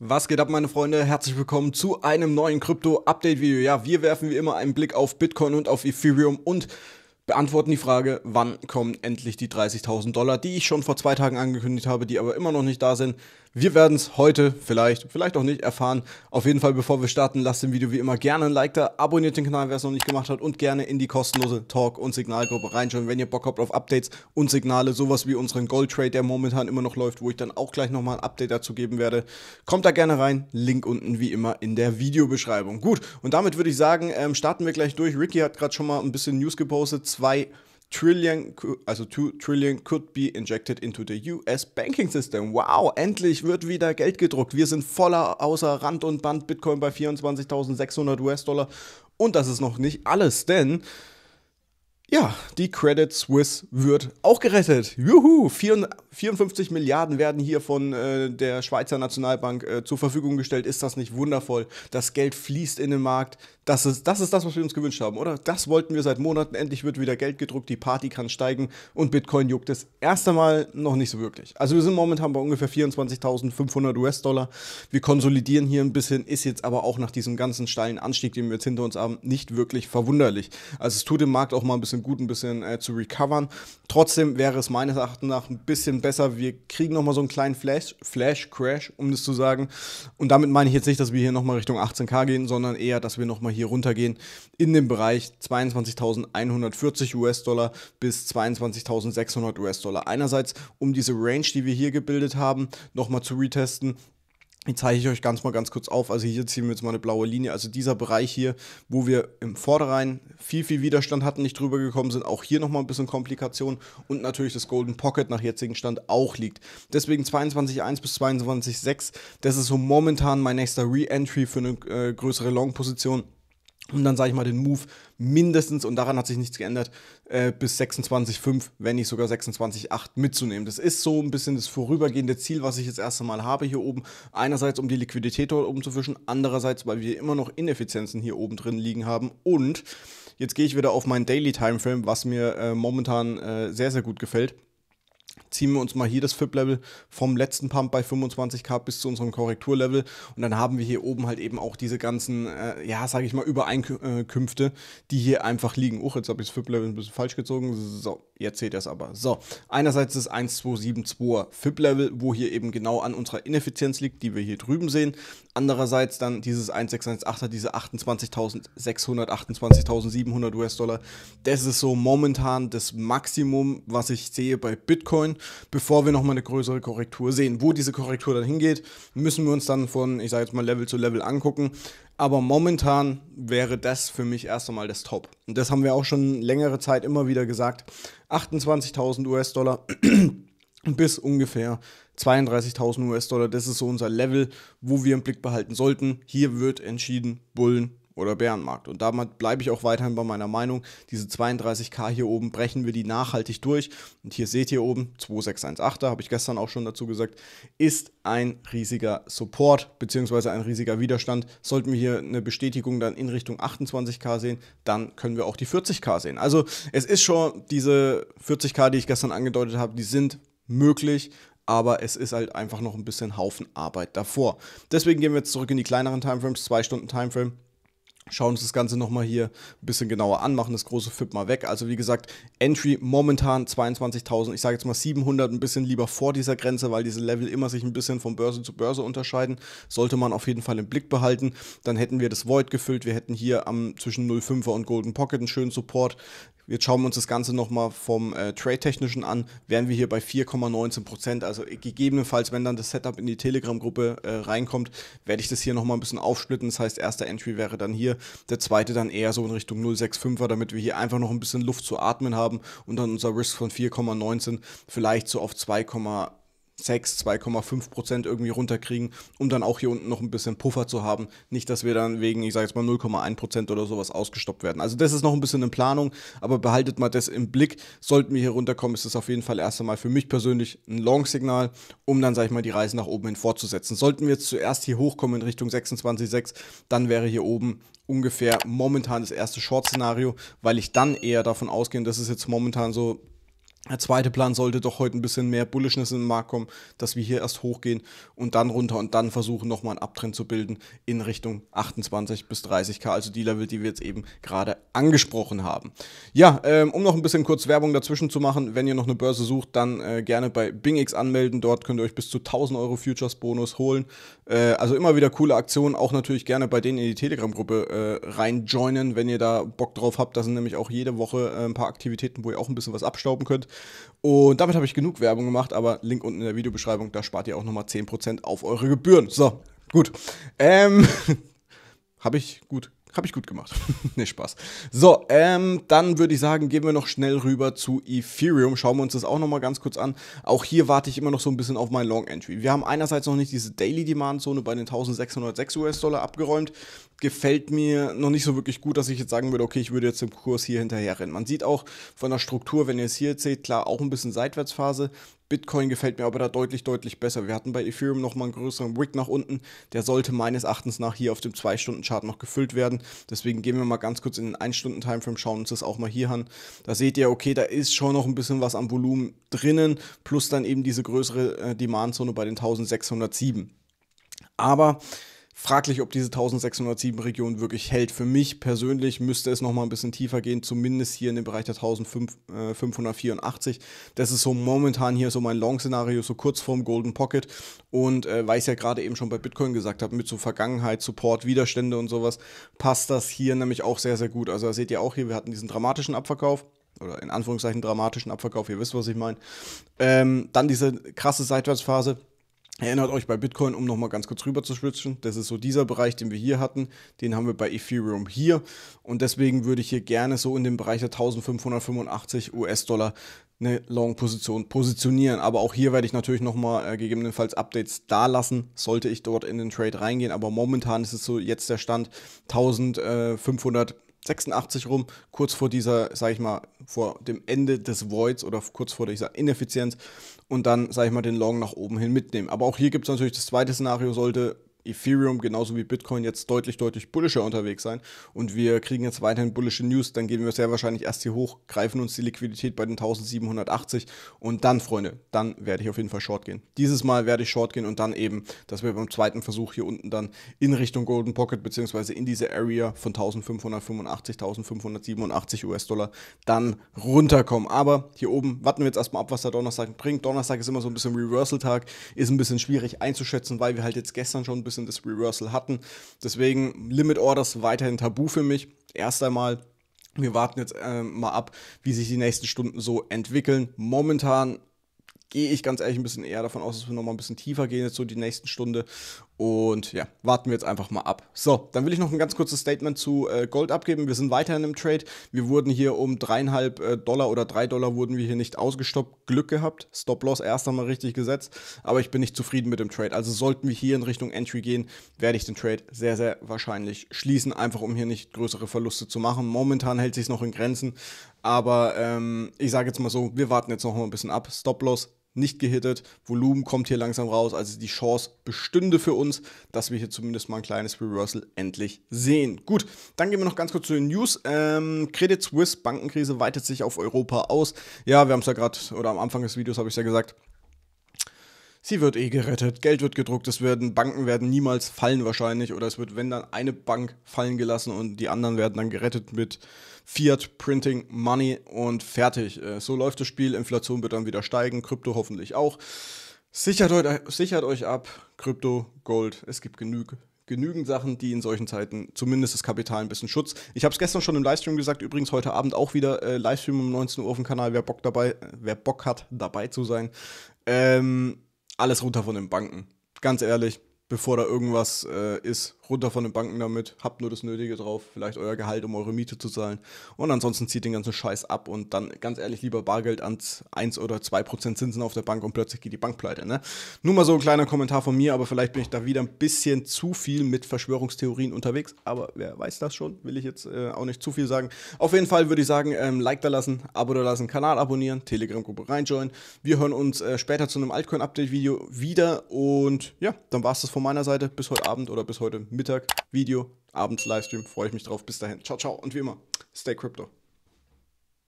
Was geht ab, meine Freunde? Herzlich willkommen zu einem neuen Krypto-Update-Video. Ja, wir werfen wie immer einen Blick auf Bitcoin und auf Ethereum und beantworten die Frage, wann kommen endlich die 30.000 Dollar, die ich schon vor zwei Tagen angekündigt habe, die aber immer noch nicht da sind. Wir werden es heute vielleicht, vielleicht auch nicht erfahren. Auf jeden Fall, bevor wir starten, lasst dem Video wie immer gerne ein Like da, abonniert den Kanal, wer es noch nicht gemacht hat und gerne in die kostenlose Talk- und Signalgruppe reinschauen, wenn ihr Bock habt auf Updates und Signale, sowas wie unseren Gold Trade, der momentan immer noch läuft, wo ich dann auch gleich nochmal ein Update dazu geben werde. Kommt da gerne rein, Link unten wie immer in der Videobeschreibung. Gut, und damit würde ich sagen, ähm, starten wir gleich durch. Ricky hat gerade schon mal ein bisschen News gepostet, zwei Trillion, also 2 Trillion could be injected into the US banking system. Wow, endlich wird wieder Geld gedruckt. Wir sind voller außer Rand und Band Bitcoin bei 24.600 US-Dollar. Und das ist noch nicht alles, denn ja, die Credit Suisse wird auch gerettet. Juhu! 54 Milliarden werden hier von äh, der Schweizer Nationalbank äh, zur Verfügung gestellt. Ist das nicht wundervoll? Das Geld fließt in den Markt. Das ist, das ist das, was wir uns gewünscht haben, oder? Das wollten wir seit Monaten. Endlich wird wieder Geld gedruckt, die Party kann steigen und Bitcoin juckt es erst einmal noch nicht so wirklich. Also wir sind momentan bei ungefähr 24.500 US-Dollar. Wir konsolidieren hier ein bisschen, ist jetzt aber auch nach diesem ganzen steilen Anstieg, den wir jetzt hinter uns haben, nicht wirklich verwunderlich. Also es tut dem Markt auch mal ein bisschen bisschen gut, ein bisschen äh, zu recovern. Trotzdem wäre es meines Erachtens nach ein bisschen besser. Wir kriegen nochmal so einen kleinen Flash, Flash Crash, um das zu sagen. Und damit meine ich jetzt nicht, dass wir hier nochmal Richtung 18k gehen, sondern eher, dass wir nochmal hier runtergehen in den Bereich 22.140 US-Dollar bis 22.600 US-Dollar. Einerseits, um diese Range, die wir hier gebildet haben, nochmal zu retesten Jetzt zeige ich euch ganz mal ganz kurz auf. Also hier ziehen wir jetzt mal eine blaue Linie. Also dieser Bereich hier, wo wir im Vorderrhein viel, viel Widerstand hatten, nicht drüber gekommen sind. Auch hier nochmal ein bisschen Komplikation und natürlich das Golden Pocket nach jetzigem Stand auch liegt. Deswegen 22.1 bis 22.6. Das ist so momentan mein nächster Re-Entry für eine äh, größere Long-Position und dann sage ich mal den Move mindestens, und daran hat sich nichts geändert, äh, bis 26,5, wenn nicht sogar 26,8 mitzunehmen. Das ist so ein bisschen das vorübergehende Ziel, was ich jetzt erst einmal habe hier oben. Einerseits, um die Liquidität dort oben zu fischen, andererseits, weil wir immer noch Ineffizienzen hier oben drin liegen haben. Und jetzt gehe ich wieder auf meinen Daily Timeframe, was mir äh, momentan äh, sehr, sehr gut gefällt ziehen wir uns mal hier das FIP-Level vom letzten Pump bei 25k bis zu unserem Korrekturlevel und dann haben wir hier oben halt eben auch diese ganzen, äh, ja, sage ich mal, Übereinkünfte, die hier einfach liegen. Uch, jetzt habe ich das FIP-Level ein bisschen falsch gezogen. So, jetzt seht ihr es aber. So, einerseits das 1272er FIP-Level, wo hier eben genau an unserer Ineffizienz liegt, die wir hier drüben sehen. Andererseits dann dieses 1618er, diese 28.600, 28.700 US-Dollar. Das ist so momentan das Maximum, was ich sehe bei Bitcoin bevor wir nochmal eine größere Korrektur sehen. Wo diese Korrektur dann hingeht, müssen wir uns dann von, ich sage jetzt mal, Level zu Level angucken. Aber momentan wäre das für mich erst einmal das Top. Und das haben wir auch schon längere Zeit immer wieder gesagt. 28.000 US-Dollar bis ungefähr 32.000 US-Dollar. Das ist so unser Level, wo wir im Blick behalten sollten. Hier wird entschieden, Bullen oder Bärenmarkt. Und damit bleibe ich auch weiterhin bei meiner Meinung. Diese 32k hier oben brechen wir die nachhaltig durch. Und hier seht ihr oben, 2618er, habe ich gestern auch schon dazu gesagt, ist ein riesiger Support bzw. ein riesiger Widerstand. Sollten wir hier eine Bestätigung dann in Richtung 28k sehen, dann können wir auch die 40k sehen. Also es ist schon diese 40k, die ich gestern angedeutet habe, die sind möglich, aber es ist halt einfach noch ein bisschen Haufen Arbeit davor. Deswegen gehen wir jetzt zurück in die kleineren Timeframes, 2 Stunden Timeframe schauen uns das Ganze nochmal hier ein bisschen genauer an, machen das große FIP mal weg. Also wie gesagt, Entry momentan 22.000, ich sage jetzt mal 700, ein bisschen lieber vor dieser Grenze, weil diese Level immer sich ein bisschen von Börse zu Börse unterscheiden. Sollte man auf jeden Fall im Blick behalten. Dann hätten wir das Void gefüllt, wir hätten hier am zwischen 0,5er und Golden Pocket einen schönen Support. Jetzt schauen wir uns das Ganze nochmal vom äh, Trade-Technischen an, wären wir hier bei 4,19 Also äh, gegebenenfalls, wenn dann das Setup in die Telegram-Gruppe äh, reinkommt, werde ich das hier nochmal ein bisschen aufsplitten. Das heißt, erster Entry wäre dann hier, der zweite dann eher so in Richtung 0,65er, damit wir hier einfach noch ein bisschen Luft zu atmen haben und dann unser Risk von 4,19 vielleicht so auf 6, 2,5 Prozent irgendwie runterkriegen, um dann auch hier unten noch ein bisschen Puffer zu haben. Nicht, dass wir dann wegen, ich sage jetzt mal 0,1 Prozent oder sowas ausgestoppt werden. Also das ist noch ein bisschen in Planung, aber behaltet mal das im Blick. Sollten wir hier runterkommen, ist das auf jeden Fall erst einmal für mich persönlich ein Long-Signal, um dann, sage ich mal, die Reise nach oben hin fortzusetzen. Sollten wir jetzt zuerst hier hochkommen in Richtung 26,6, dann wäre hier oben ungefähr momentan das erste Short-Szenario, weil ich dann eher davon ausgehe, dass es jetzt momentan so der zweite Plan sollte doch heute ein bisschen mehr Bullishness in den Markt kommen, dass wir hier erst hochgehen und dann runter und dann versuchen, nochmal einen Abtrend zu bilden in Richtung 28 bis 30k, also die Level, die wir jetzt eben gerade angesprochen haben. Ja, ähm, um noch ein bisschen kurz Werbung dazwischen zu machen, wenn ihr noch eine Börse sucht, dann äh, gerne bei BingX anmelden. Dort könnt ihr euch bis zu 1000 Euro Futures Bonus holen. Äh, also immer wieder coole Aktionen. Auch natürlich gerne bei denen in die Telegram-Gruppe äh, reinjoinen, wenn ihr da Bock drauf habt. Da sind nämlich auch jede Woche äh, ein paar Aktivitäten, wo ihr auch ein bisschen was abstauben könnt. Und damit habe ich genug Werbung gemacht, aber Link unten in der Videobeschreibung, da spart ihr auch nochmal 10% auf eure Gebühren. So, gut. Ähm, habe ich gut habe ich gut gemacht. ne, Spaß. So, ähm, dann würde ich sagen, gehen wir noch schnell rüber zu Ethereum. Schauen wir uns das auch nochmal ganz kurz an. Auch hier warte ich immer noch so ein bisschen auf mein Long Entry. Wir haben einerseits noch nicht diese Daily Demand Zone bei den 1606 US-Dollar abgeräumt gefällt mir noch nicht so wirklich gut, dass ich jetzt sagen würde, okay, ich würde jetzt im Kurs hier hinterher rennen. Man sieht auch von der Struktur, wenn ihr es hier jetzt seht, klar, auch ein bisschen Seitwärtsphase. Bitcoin gefällt mir aber da deutlich, deutlich besser. Wir hatten bei Ethereum nochmal einen größeren Wick nach unten. Der sollte meines Erachtens nach hier auf dem 2-Stunden-Chart noch gefüllt werden. Deswegen gehen wir mal ganz kurz in den 1-Stunden-Timeframe, schauen uns das auch mal hier an. Da seht ihr, okay, da ist schon noch ein bisschen was am Volumen drinnen, plus dann eben diese größere äh, Demandzone bei den 1607. Aber Fraglich, ob diese 1607 Region wirklich hält. Für mich persönlich müsste es nochmal ein bisschen tiefer gehen, zumindest hier in dem Bereich der 1584. Äh, das ist so momentan hier so mein Long-Szenario, so kurz vorm Golden Pocket. Und äh, weil ich es ja gerade eben schon bei Bitcoin gesagt habe, mit so Vergangenheit, Support, Widerstände und sowas, passt das hier nämlich auch sehr, sehr gut. Also da seht ihr auch hier, wir hatten diesen dramatischen Abverkauf oder in Anführungszeichen dramatischen Abverkauf, ihr wisst, was ich meine. Ähm, dann diese krasse Seitwärtsphase Erinnert euch bei Bitcoin, um nochmal ganz kurz rüber zu switchen, das ist so dieser Bereich, den wir hier hatten, den haben wir bei Ethereum hier und deswegen würde ich hier gerne so in dem Bereich der 1585 US-Dollar eine Long-Position positionieren. Aber auch hier werde ich natürlich nochmal äh, gegebenenfalls Updates da lassen, sollte ich dort in den Trade reingehen. Aber momentan ist es so jetzt der Stand 1500. 86 rum, kurz vor dieser, sag ich mal, vor dem Ende des Voids oder kurz vor dieser Ineffizienz und dann, sag ich mal, den Long nach oben hin mitnehmen. Aber auch hier gibt es natürlich das zweite Szenario, sollte Ethereum genauso wie Bitcoin jetzt deutlich, deutlich bullischer unterwegs sein und wir kriegen jetzt weiterhin bullische News, dann gehen wir sehr wahrscheinlich erst hier hoch, greifen uns die Liquidität bei den 1780 und dann, Freunde, dann werde ich auf jeden Fall short gehen. Dieses Mal werde ich short gehen und dann eben, dass wir beim zweiten Versuch hier unten dann in Richtung Golden Pocket beziehungsweise in diese Area von 1585, 1587 US-Dollar dann runterkommen. Aber hier oben warten wir jetzt erstmal ab, was der Donnerstag bringt. Donnerstag ist immer so ein bisschen Reversal-Tag, ist ein bisschen schwierig einzuschätzen, weil wir halt jetzt gestern schon ein bisschen bisschen das Reversal hatten. Deswegen Limit Orders weiterhin tabu für mich. Erst einmal wir warten jetzt äh, mal ab, wie sich die nächsten Stunden so entwickeln. Momentan gehe ich ganz ehrlich ein bisschen eher davon aus, dass wir nochmal ein bisschen tiefer gehen jetzt so die nächsten Stunde und ja, warten wir jetzt einfach mal ab. So, dann will ich noch ein ganz kurzes Statement zu äh, Gold abgeben. Wir sind weiterhin im Trade. Wir wurden hier um dreieinhalb äh, Dollar oder drei Dollar wurden wir hier nicht ausgestoppt. Glück gehabt. Stop-Loss erst einmal richtig gesetzt. Aber ich bin nicht zufrieden mit dem Trade. Also sollten wir hier in Richtung Entry gehen, werde ich den Trade sehr, sehr wahrscheinlich schließen. Einfach um hier nicht größere Verluste zu machen. Momentan hält sich es noch in Grenzen. Aber ähm, ich sage jetzt mal so, wir warten jetzt noch mal ein bisschen ab. Stop-Loss nicht gehittet. Volumen kommt hier langsam raus. Also die Chance bestünde für uns, dass wir hier zumindest mal ein kleines Reversal endlich sehen. Gut, dann gehen wir noch ganz kurz zu den News. Ähm, Credit Suisse Bankenkrise weitet sich auf Europa aus. Ja, wir haben es ja gerade, oder am Anfang des Videos habe ich es ja gesagt, sie wird eh gerettet, Geld wird gedruckt, es werden, Banken werden niemals fallen wahrscheinlich oder es wird, wenn dann eine Bank fallen gelassen und die anderen werden dann gerettet mit Fiat, Printing, Money und fertig. Äh, so läuft das Spiel, Inflation wird dann wieder steigen, Krypto hoffentlich auch. Sichert euch, sichert euch ab, Krypto, Gold, es gibt genüg, genügend Sachen, die in solchen Zeiten zumindest das Kapital ein bisschen Schutz. Ich habe es gestern schon im Livestream gesagt, übrigens heute Abend auch wieder äh, Livestream um 19 Uhr auf dem Kanal, wer Bock dabei, äh, wer Bock hat, dabei zu sein. Ähm, alles runter von den Banken. Ganz ehrlich, bevor da irgendwas äh, ist runter von den Banken damit, habt nur das Nötige drauf, vielleicht euer Gehalt, um eure Miete zu zahlen. Und ansonsten zieht den ganzen Scheiß ab und dann ganz ehrlich lieber Bargeld ans 1 oder 2 Zinsen auf der Bank und plötzlich geht die Bank pleite. Ne? Nur mal so ein kleiner Kommentar von mir, aber vielleicht bin ich da wieder ein bisschen zu viel mit Verschwörungstheorien unterwegs. Aber wer weiß das schon, will ich jetzt äh, auch nicht zu viel sagen. Auf jeden Fall würde ich sagen, ähm, Like da lassen, Abo da lassen, Kanal abonnieren, Telegram-Gruppe reinjoinen. Wir hören uns äh, später zu einem Altcoin-Update-Video wieder und ja, dann war es das von meiner Seite. Bis heute Abend oder bis heute Mittag. Mittag Video, abends Livestream. Freue ich mich drauf. Bis dahin. Ciao, ciao. Und wie immer, stay crypto.